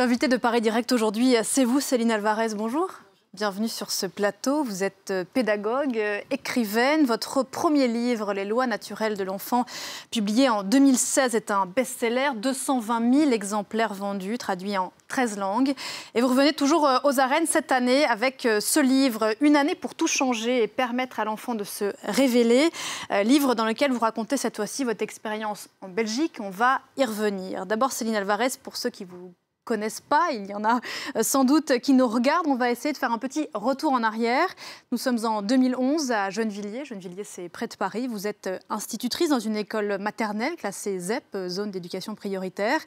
L'invité de Paris Direct aujourd'hui, c'est vous, Céline Alvarez. Bonjour. Bienvenue sur ce plateau. Vous êtes euh, pédagogue, euh, écrivaine. Votre premier livre, Les lois naturelles de l'enfant, publié en 2016, est un best-seller. 220 000 exemplaires vendus, traduits en 13 langues. Et vous revenez toujours euh, aux arènes cette année avec ce livre, Une année pour tout changer et permettre à l'enfant de se révéler. Livre dans lequel vous racontez cette fois-ci votre expérience en Belgique. On va y revenir. D'abord, Céline Alvarez, pour ceux qui vous connaissent pas, il y en a euh, sans doute qui nous regardent. On va essayer de faire un petit retour en arrière. Nous sommes en 2011 à Gennevilliers. Gennevilliers, c'est près de Paris. Vous êtes euh, institutrice dans une école maternelle classée ZEP, euh, zone d'éducation prioritaire,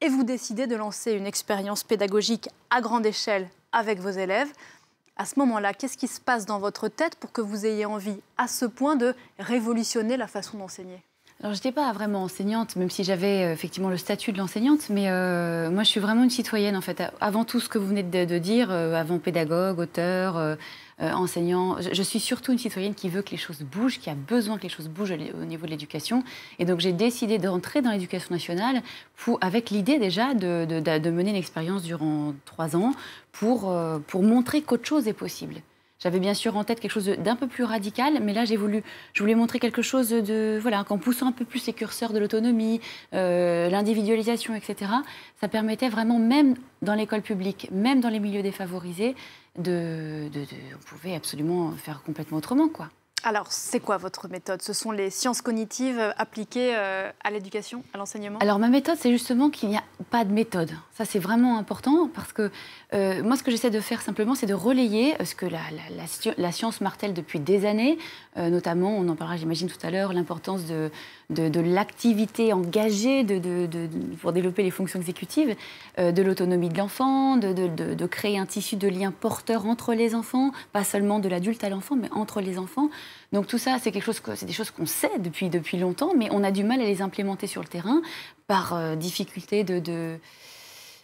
et vous décidez de lancer une expérience pédagogique à grande échelle avec vos élèves. À ce moment-là, qu'est-ce qui se passe dans votre tête pour que vous ayez envie à ce point de révolutionner la façon d'enseigner alors, je n'étais pas vraiment enseignante, même si j'avais euh, effectivement le statut de l'enseignante, mais euh, moi, je suis vraiment une citoyenne, en fait. Avant tout ce que vous venez de, dire, euh, avant pédagogue, auteur, enseignant, je, suis surtout une citoyenne qui veut que les choses bougent, qui a besoin que les choses bougent au niveau de l'éducation. Et donc, j'ai décidé d'entrer dans l'éducation nationale avec l'idée déjà de, mener une expérience durant trois ans pour montrer qu'autre chose est possible. J'avais bien sûr en tête quelque chose d'un peu plus radical, mais là j'ai voulu, je voulais montrer quelque chose de voilà qu'en poussant un peu plus les curseurs de l'autonomie, euh, l'individualisation, etc. Ça permettait vraiment même dans l'école publique, même dans les milieux défavorisés, de, de on pouvait absolument faire complètement autrement quoi. Alors, c'est quoi votre méthode Ce sont les sciences cognitives euh, appliquées euh, à l'éducation, à l'enseignement Alors, ma méthode, c'est justement qu'il n'y a pas de méthode. Ça, c'est vraiment important parce que euh, moi, ce que j'essaie de faire simplement, c'est de relayer ce que la, science martèle depuis des années, notamment, on en parlera, j'imagine, tout à l'heure, l'importance de, l'activité engagée pour développer les fonctions exécutives, de l'autonomie de l'enfant, de créer un tissu de lien porteur entre les enfants, pas seulement de l'adulte à l'enfant, mais entre les enfants. Donc tout ça, c'est quelque chose, c'est des choses qu'on sait depuis depuis longtemps, mais on a du mal à les implémenter sur le terrain par euh, difficulté de,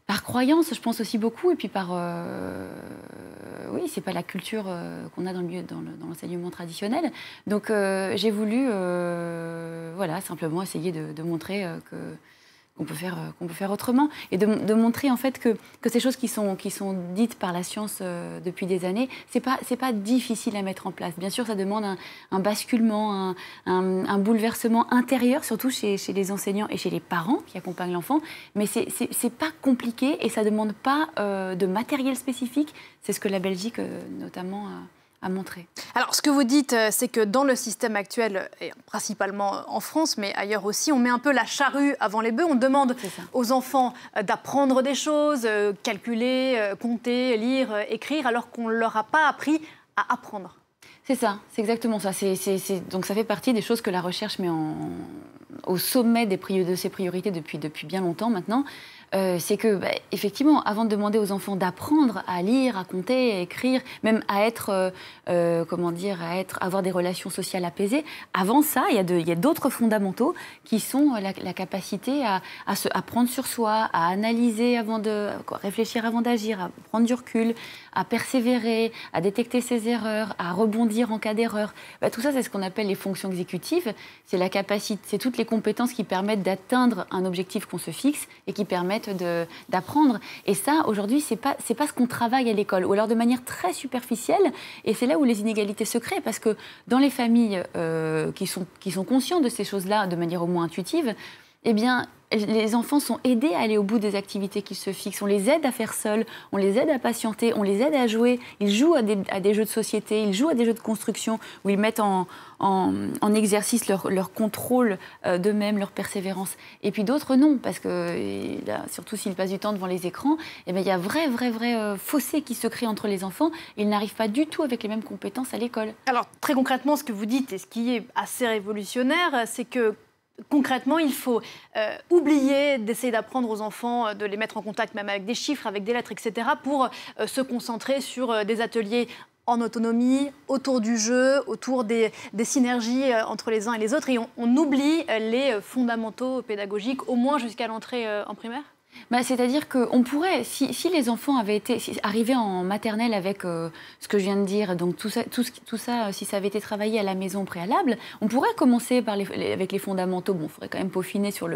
par croyance, je pense aussi beaucoup, et puis par euh, oui, c'est pas la culture euh, qu'on a dans le milieu, dans l'enseignement traditionnel. Donc j'ai voulu voilà simplement essayer de montrer que qu'on peut faire, euh, peut faire autrement, et de, montrer en fait que, ces choses qui sont, qui sont dites par la science euh, depuis des années, c'est pas pas difficile à mettre en place. Bien sûr, ça demande un, basculement, un, bouleversement intérieur, surtout chez, les enseignants et chez les parents qui accompagnent l'enfant, mais c'est n'est pas compliqué et ça demande pas euh, de matériel spécifique. C'est ce que la Belgique notamment montrer. Alors, ce que vous dites, euh, c'est que dans le système actuel, et principalement euh, en France, mais ailleurs aussi, on met un peu la charrue avant les bœufs. On demande aux enfants euh, d'apprendre des choses, calculer, compter, lire, écrire, alors qu'on ne leur a pas appris à apprendre. C'est ça, c'est exactement ça. c'est Donc ça fait partie des choses que la recherche met au sommet de ses priorités depuis bien longtemps maintenant. Euh, c'est que, bah, effectivement, avant de demander aux enfants d'apprendre à lire, à compter, à écrire, même à être, euh, euh, comment dire, à être, avoir des relations sociales apaisées, avant ça, il y a d'autres fondamentaux qui sont la, capacité à, sur soi, à analyser avant de réfléchir avant d'agir, à prendre du recul, à persévérer, à détecter ses erreurs, à rebondir en cas d'erreur. Bah, tout ça, c'est ce qu'on appelle les fonctions exécutives. C'est la capacité, c'est toutes les compétences qui permettent d'atteindre un objectif qu'on se fixe et qui permettent d'apprendre. Et ça, aujourd'hui, c'est pas pas ce qu'on travaille à l'école, ou alors de manière très superficielle. Et c'est là où les inégalités se créent, parce que dans les familles euh, qui sont qui sont conscientes de ces choses-là de manière au moins intuitive, eh bien, les enfants sont aidés à aller au bout des activités qu'ils se fixent. On les aide à faire seuls, on les aide à patienter, on les aide à jouer. Ils jouent à des, jeux de société, ils jouent à des jeux de construction où ils mettent en, exercice leur, contrôle euh, d'eux-mêmes, leur persévérance. Et puis d'autres, non, parce que là, surtout s'ils passent du temps devant les écrans, eh bien, il y a vrai, vrai, vrai euh, fossé qui se crée entre les enfants. Ils n'arrivent pas du tout avec les mêmes compétences à l'école. Alors, très concrètement, ce que vous dites et ce qui est assez révolutionnaire, c'est que concrètement, il faut euh, oublier d'essayer d'apprendre aux enfants, euh, de les mettre en contact même avec des chiffres, avec des lettres, etc., pour euh, se concentrer sur des ateliers en autonomie, autour du jeu, autour des, synergies entre les uns et les autres. Et on oublie les fondamentaux pédagogiques, au moins jusqu'à l'entrée en primaire bah, c'est-à-dire qu'on pourrait, si, les enfants avaient été arrivés en maternelle avec euh, ce que je viens de dire, donc tout ça, euh, si ça avait été travaillé à la maison préalable, on pourrait commencer par avec les fondamentaux. Bon, il faudrait quand même peaufiner sur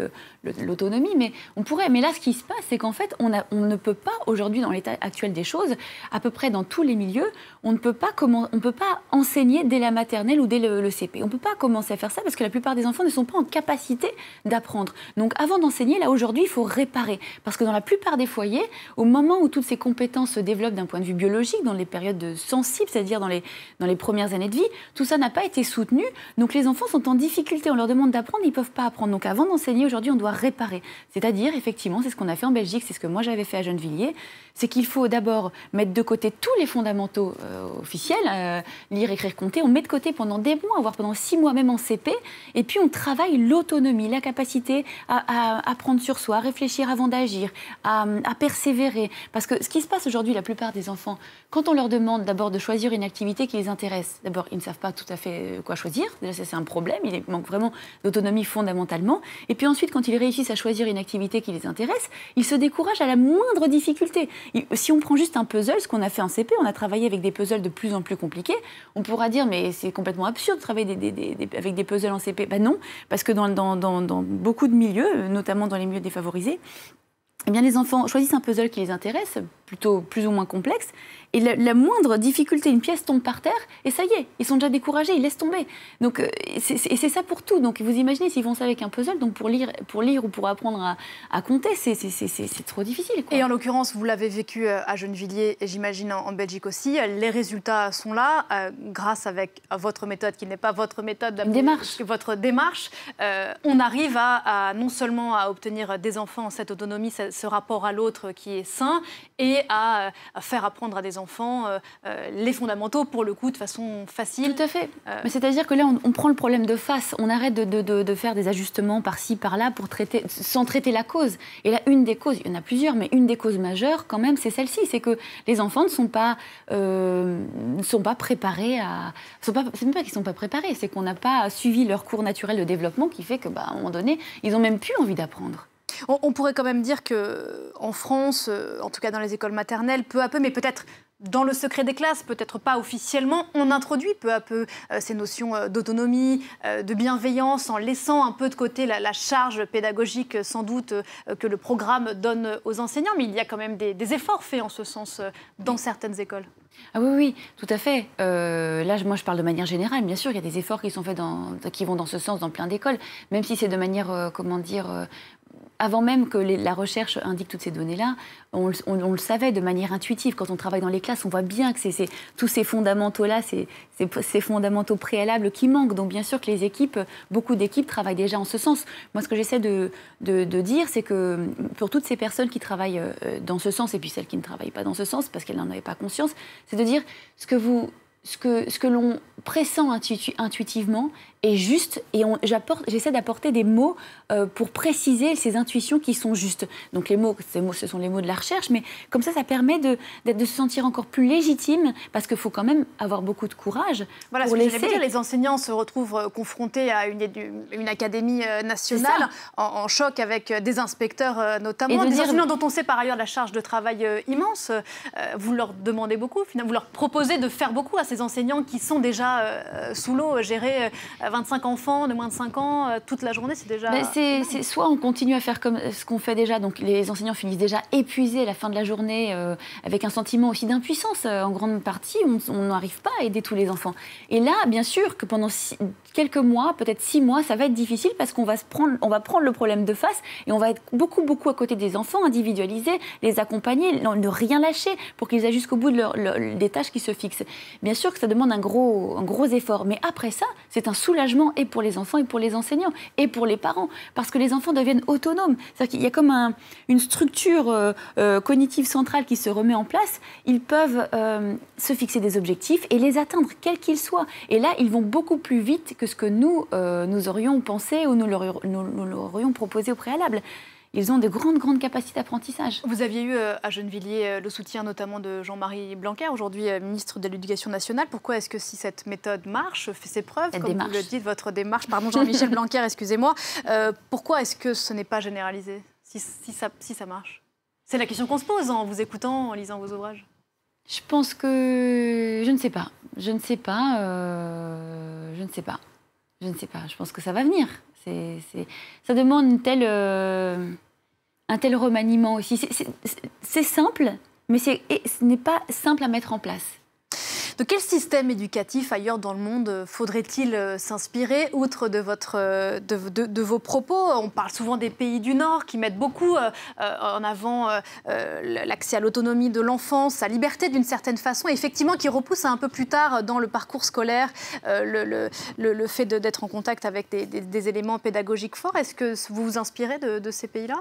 l'autonomie, mais on pourrait. Mais là, ce qui se passe, c'est qu'en fait, on, ne peut pas aujourd'hui, dans l'état actuel des choses, à peu près dans tous les milieux, on ne peut pas on peut pas enseigner dès la maternelle ou dès le, le CP. On ne peut pas commencer à faire ça parce que la plupart des enfants ne sont pas en capacité d'apprendre. Donc, avant d'enseigner, là aujourd'hui, il faut réparer. Parce que dans la plupart des foyers, au moment où toutes ces compétences se développent d'un point de vue biologique, dans les périodes sensibles, c'est-à-dire dans les, dans les premières années de vie, tout ça n'a pas été soutenu. Donc les enfants sont en difficulté. On leur demande d'apprendre, ils ne peuvent pas apprendre. Donc avant d'enseigner, aujourd'hui, on doit réparer. C'est-à-dire, effectivement, c'est ce qu'on a fait en Belgique, c'est ce que moi j'avais fait à Gennevilliers, c'est qu'il faut d'abord mettre de côté tous les fondamentaux euh, officielle, euh, lire, écrire, compter, on met de côté pendant des mois, voire pendant six mois même en CP, et puis on travaille l'autonomie, la capacité à, à, prendre sur soi, à réfléchir avant d'agir, à, persévérer. Parce que ce qui se passe aujourd'hui, la plupart des enfants, quand on leur demande d'abord de choisir une activité qui les intéresse, d'abord ils ne savent pas tout à fait euh, quoi choisir, déjà ça c'est un problème, il manque vraiment d'autonomie fondamentalement, et puis ensuite quand ils réussissent à choisir une activité qui les intéresse, ils se découragent à la moindre difficulté. Si on prend juste un puzzle, ce qu'on a fait en CP, on a travaillé avec des puzzles de plus en plus compliqué. On pourra dire, mais c'est complètement absurde de travailler avec des puzzles en CP. Ben non, parce que dans, dans beaucoup de milieux, euh, notamment dans les milieux défavorisés, eh bien les enfants choisissent un puzzle qui les intéresse, plutôt plus ou moins complexe Et la, moindre difficulté, une pièce tombe par terre, et ça y est, ils sont déjà découragés, ils laissent tomber. Donc, euh, et c'est ça pour tout. Donc, vous imaginez, s'ils vont ça avec un puzzle, donc pour lire, pour lire ou pour apprendre à, compter, c'est trop difficile. Et en l'occurrence, vous l'avez vécu euh, à Gennevilliers, et j'imagine en, Belgique aussi, les résultats sont là, euh, grâce avec à votre méthode, qui n'est pas votre méthode, démarche. votre démarche. on arrive à, non seulement à obtenir des enfants cette autonomie, ce, ce rapport à l'autre qui est sain, et euh, à, faire apprendre à des enfants euh, euh, les fondamentaux, pour le coup, de façon facile. Tout à fait. c'est-à-dire que là, on, prend le problème de face, on arrête de, faire des ajustements par-ci, par-là, pour traiter, sans traiter la cause. Et là, une des causes, il y en a plusieurs, mais une des causes majeures, quand même, c'est celle-ci, c'est que les enfants ne sont pas, ne sont pas préparés à... Ce n'est c'est même pas qu'ils ne sont pas préparés, c'est qu'on n'a pas suivi leur cours naturel de développement qui fait que, bah, un moment donné, ils n'ont même plus envie d'apprendre. On, pourrait quand même dire que en France, euh, en tout cas dans les écoles maternelles, peu à peu, mais peut-être dans le secret des classes, peut-être pas officiellement, on introduit peu à peu euh, ces notions euh, d'autonomie, de bienveillance, en laissant un peu de côté la, charge pédagogique sans doute que le programme donne aux enseignants. Mais il y a quand même des, efforts faits en ce sens dans certaines écoles. Ah oui, oui, tout à fait. là, moi, je parle de manière générale. Bien sûr, il y a des efforts qui sont faits, qui vont dans ce sens dans plein d'écoles, même si c'est de manière, comment dire, avant même que la recherche indique toutes ces données-là, on, le savait de manière intuitive. Quand on travaille dans les classes, on voit bien que c'est tous ces fondamentaux-là, ces, fondamentaux préalables qui manquent. Donc bien sûr que les équipes, beaucoup d'équipes travaillent déjà en ce sens. Moi, ce que j'essaie de, de, dire, c'est que pour toutes ces personnes qui travaillent euh, dans ce sens, et puis celles qui ne travaillent pas dans ce sens, parce qu'elles n'en avaient pas conscience, c'est de dire ce que vous ce que, ce que l'on pressent intuitivement est juste et j'essaie d'apporter des mots euh, pour préciser ces intuitions qui sont justes. Donc les mots, ces mots, ce sont les mots de la recherche, mais comme ça, ça permet de, de se sentir encore plus légitime parce qu'il faut quand même avoir beaucoup de courage. Voilà, pour ce dire, les enseignants se retrouvent euh, confrontés à une, une académie euh, nationale en, choc avec des inspecteurs notamment, des enseignants dont on sait par ailleurs la charge de travail immense. vous leur demandez beaucoup, finalement, vous leur proposez de faire beaucoup à ces enseignants qui sont déjà euh, sous l'eau. Gérer 25 euh, enfants de moins de 5 ans euh, toute la journée, c'est déjà. Ben, c'est, soit on continue à faire comme ce qu'on fait déjà, donc les enseignants finissent déjà épuisés à la fin de la journée, avec un sentiment aussi d'impuissance en grande partie. On n'arrive pas à aider tous les enfants. Et là, bien sûr que pendant quelques mois, peut-être six mois, ça va être difficile parce qu'on va se prendre, on va prendre le problème de face et on va être beaucoup, beaucoup à côté des enfants, individualiser, les accompagner, ne rien lâcher pour qu'ils aient jusqu'au bout de leur, des tâches qui se fixent. Bien sûr que ça demande un gros, effort. Mais après ça, c'est un soulagement et pour les enfants et pour les enseignants et pour les parents. Parce que les enfants deviennent autonomes. C'est-à-dire qu'il y a comme une structure euh, euh, cognitive centrale qui se remet en place. Ils peuvent euh, se fixer des objectifs et les atteindre, quels qu'ils soient. Et là, ils vont beaucoup plus vite que ce que nous, nous aurions pensé ou nous nous leur aurions proposé au préalable ils ont de grandes, grandes capacités d'apprentissage. Vous aviez eu euh, à Gennevilliers euh, le soutien notamment de Jean-Marie Blanquer, aujourd'hui euh, ministre de l'Éducation nationale. Pourquoi est-ce que si cette méthode marche, fait ses preuves, comme vous le dites, votre démarche, pardon Jean-Michel Blanquer, excusez-moi, pourquoi est-ce que ce n'est pas généralisé, si, ça, marche C'est la question qu'on se pose en vous écoutant, en lisant vos ouvrages. Je pense que je ne sais pas. Je ne sais pas. Je ne sais pas. Je ne sais pas. Je pense que ça va venir. Ça demande euh, un tel remaniement aussi. C'est simple, mais ce n'est pas simple à mettre en place. De quel système éducatif ailleurs dans le monde euh, faudrait-il euh, s'inspirer, outre de, votre, euh, de, vos propos On parle souvent des pays du Nord qui mettent beaucoup en avant l'accès à l'autonomie de l'enfant, sa liberté d'une certaine façon, et effectivement qui repousse un peu plus tard dans le parcours scolaire le, le, fait d'être en contact avec des, éléments pédagogiques forts. Est-ce que vous vous inspirez de ces pays-là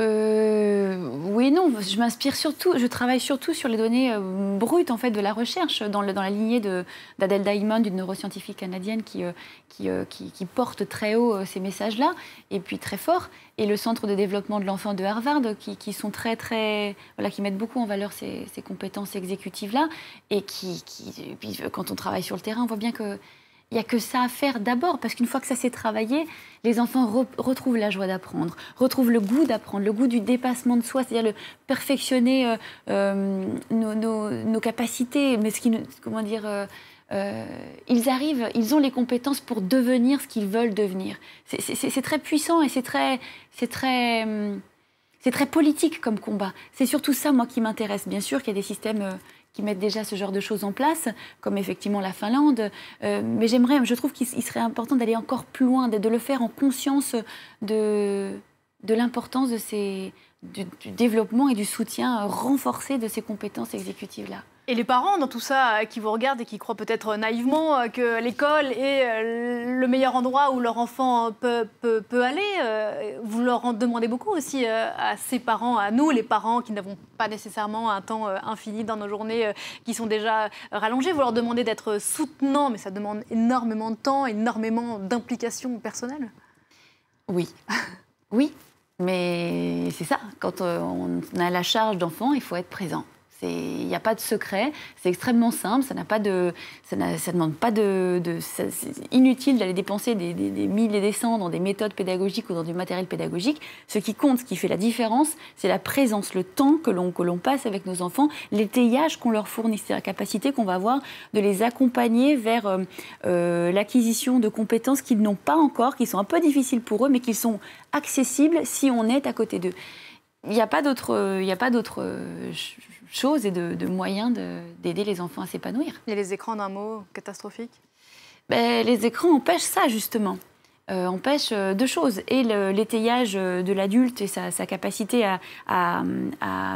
euh, oui, non, je m'inspire surtout, je travaille surtout sur les données euh, brutes en fait de la recherche, dans, la lignée d'Adèle Diamond, une neuroscientifique canadienne euh, euh, qui, porte très haut ces messages-là, et puis très fort, et le Centre de développement de l'enfant de Harvard, qui, sont très, très, voilà, qui mettent beaucoup en valeur ces, compétences exécutives-là, et qui, et puis, quand on travaille sur le terrain, on voit bien que il n'y a que ça à faire d'abord, parce qu'une fois que ça s'est travaillé, les enfants retrouvent la joie d'apprendre, retrouvent le goût d'apprendre, le goût du dépassement de soi, c'est-à-dire le perfectionner euh, euh, nos, capacités, mais ce qui, comment dire, euh, ils arrivent, ils ont les compétences pour devenir ce qu'ils veulent devenir. C'est très puissant et c'est très, c'est très, hum, c'est très politique comme combat. C'est surtout ça, moi, qui m'intéresse. Bien sûr qu'il y a des systèmes qui mettent déjà ce genre de choses en place, comme effectivement la Finlande. Euh, mais j'aimerais, je trouve qu'il serait important d'aller encore plus loin, de, le faire en conscience de, de l'importance de ces, du, développement et du soutien renforcé de ces compétences exécutives-là. Et les parents, dans tout ça, euh, qui vous regardent et qui croient peut-être naïvement euh, que l'école est euh, le meilleur endroit où leur enfant peut, peut, aller, vous leur en demandez beaucoup aussi à ces parents, à nous, les parents qui n'avons pas nécessairement un temps infini dans nos journées, qui sont déjà rallongés. Vous leur demandez d'être soutenants, mais ça demande énormément de temps, énormément d'implication personnelle. Oui, oui, mais c'est ça. Quand on a la charge d'enfant, il faut être présent. Il n'y a pas de secret, c'est extrêmement simple, ça n'a pas demande pas de, c'est inutile d'aller dépenser des, milliers, des, et des cents dans des méthodes pédagogiques ou dans du matériel pédagogique. Ce qui compte, ce qui fait la différence, c'est la présence, le temps que l'on passe avec nos enfants, l'étayage qu'on leur fournit, c'est la capacité qu'on va avoir de les accompagner vers euh, euh, l'acquisition de compétences qu'ils n'ont pas encore, qui sont un peu difficiles pour eux, mais qui sont accessibles si on est à côté d'eux. Il n'y a pas d'autre euh, euh, chose et de, de moyen d'aider les enfants à s'épanouir. Et les écrans d'un mot catastrophique ben, Les écrans empêchent ça, justement. Euh, empêche euh, deux choses. Et l'étayage euh, de l'adulte et sa, capacité à,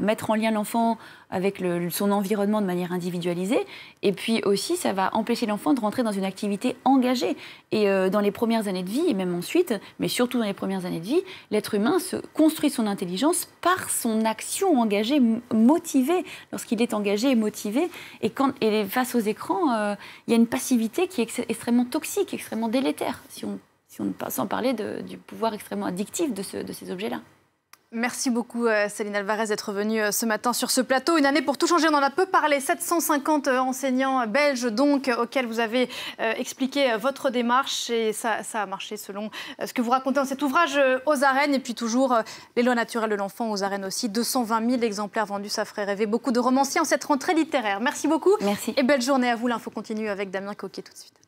mettre en lien l'enfant avec son environnement de manière individualisée. Et puis aussi, ça va empêcher l'enfant de rentrer dans une activité engagée. Et dans les premières années de vie, et même ensuite, mais surtout dans les premières années de vie, l'être humain se construit son intelligence par son action engagée, motivée, lorsqu'il est engagé et motivé. Et, quand, est face aux écrans, il y a une passivité qui est extrêmement toxique, extrêmement délétère, si on si on, sans parler du pouvoir extrêmement addictif de, de ces objets-là. Merci beaucoup euh, Céline Alvarez d'être venue euh, ce matin sur ce plateau. Une année pour tout changer, on en a peu parlé. 750 euh, enseignants belges donc auxquels vous avez expliqué votre démarche et ça, ça a marché selon ce que vous racontez dans cet ouvrage aux arènes et puis toujours les lois naturelles de l'enfant aux arènes aussi. 220 000 exemplaires vendus, ça ferait rêver beaucoup de romanciers en cette rentrée littéraire. Merci beaucoup. Merci. Et belle journée à vous. L'info continue avec Damien Coquet tout de suite.